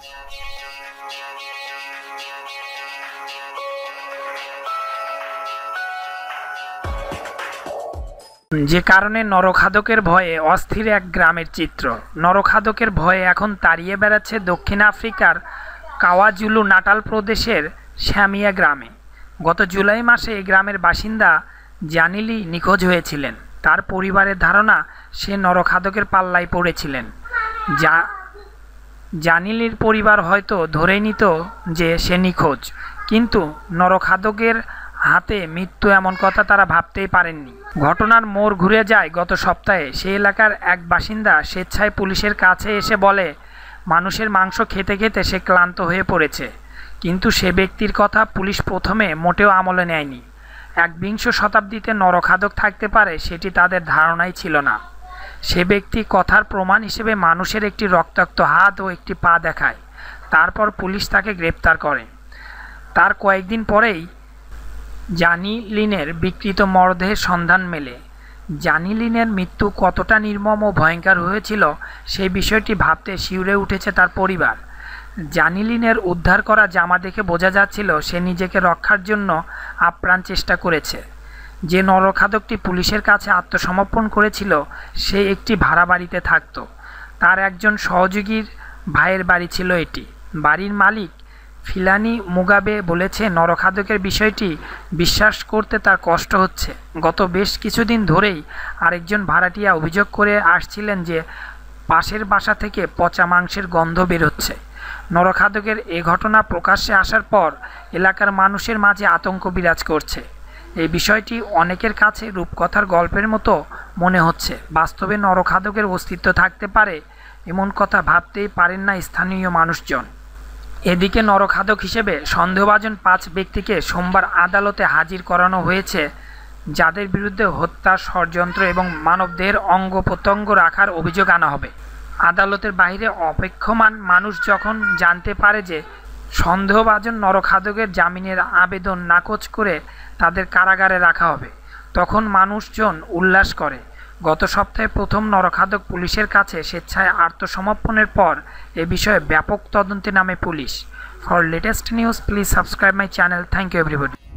যে কারণে নরখাদকের ভয়ে অস্থির এক গ্রামের চিত্র নরখাদকের ভয়ে এখন তাড়িয়ে বেড়াচ্ছে দক্ষিণ আফ্রিকার কাওয়াজুলু নাটাল প্রদেশের শ্যামিয়া গ্রামে গত জুলাই মাসে এই গ্রামের বাসিন্দা জানিলি নিখোঁজ হয়েছিলেন তার পরিবারের ধারণা সে নরখাদকের পাল্লায় পড়েছিলেন যা জানিলির পরিবার হয়তো ধরে নিত যে সে নিখোঁজ কিন্তু নরখাদকের হাতে মৃত্যু এমন কথা তারা ভাবতেই পারেননি ঘটনার মোড় ঘুরে যায় গত সপ্তাহে সে এলাকার এক বাসিন্দা স্বেচ্ছায় পুলিশের কাছে এসে বলে মানুষের মাংস খেতে খেতে সে ক্লান্ত হয়ে পড়েছে কিন্তু সে ব্যক্তির কথা পুলিশ প্রথমে মোটেও আমলে নেয়নি একবিংশ শতাব্দীতে নরখাদক থাকতে পারে সেটি তাদের ধারণাই ছিল না সে ব্যক্তি কথার প্রমাণ হিসেবে মানুষের একটি রক্তাক্ত হাত ও একটি পা দেখায় তারপর পুলিশ তাকে গ্রেপ্তার করে তার কয়েকদিন পরেই জানিলিনের বিকৃত মরদেহের সন্ধান মেলে জানিলিনের মৃত্যু কতটা নির্মম ও ভয়ঙ্কর হয়েছিল সেই বিষয়টি ভাবতে শিউরে উঠেছে তার পরিবার জানিলিনের উদ্ধার করা জামা দেখে বোঝা যাচ্ছিল সে নিজেকে রক্ষার জন্য আপ্রাণ চেষ্টা করেছে যে নরখাদকটি পুলিশের কাছে আত্মসমর্পণ করেছিল সে একটি ভাড়া বাড়িতে থাকত তার একজন সহযোগীর ভাইয়ের বাড়ি ছিল এটি বাড়ির মালিক ফিলানি মুগাবে বলেছে নরখাদকের বিষয়টি বিশ্বাস করতে তার কষ্ট হচ্ছে গত বেশ কিছুদিন ধরেই আরেকজন ভাড়াটিয়া অভিযোগ করে আসছিলেন যে পাশের বাসা থেকে পচা মাংসের গন্ধ বেরোচ্ছে নরখাদকের এ ঘটনা প্রকাশ্যে আসার পর এলাকার মানুষের মাঝে আতঙ্ক বিরাজ করছে এই বিষয়টি অনেকের কাছে রূপকথার গল্পের মতো মনে হচ্ছে বাস্তবে নরখাদকের অস্তিত্ব থাকতে পারে এমন কথা ভাবতেই পারেন না স্থানীয় মানুষজন এদিকে নরখাদক হিসেবে সন্দেহভাজন পাঁচ ব্যক্তিকে সোমবার আদালতে হাজির করানো হয়েছে যাদের বিরুদ্ধে হত্যা ষড়যন্ত্র এবং মানবদের অঙ্গ প্রত্যঙ্গ রাখার অভিযোগ আনা হবে আদালতের বাইরে অপেক্ষমান মানুষ যখন জানতে পারে যে সন্দেহভাজন নরখাদকের জামিনের আবেদন নাকচ করে তাদের কারাগারে রাখা হবে তখন মানুষজন উল্লাস করে গত সপ্তাহে প্রথম নরখাদক পুলিশের কাছে স্বেচ্ছায় আত্মসমর্পণের পর এ বিষয়ে ব্যাপক তদন্তে নামে police for latest news please subscribe my channel thank you everybody